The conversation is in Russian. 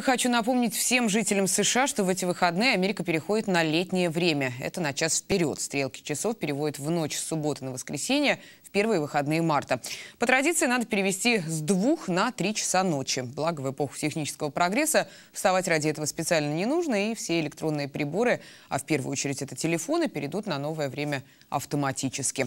Хочу напомнить всем жителям США, что в эти выходные Америка переходит на летнее время. Это на час вперед. Стрелки часов переводят в ночь с субботы на воскресенье в первые выходные марта. По традиции надо перевести с двух на три часа ночи. Благо, в эпоху технического прогресса вставать ради этого специально не нужно, и все электронные приборы, а в первую очередь это телефоны, перейдут на новое время автоматически.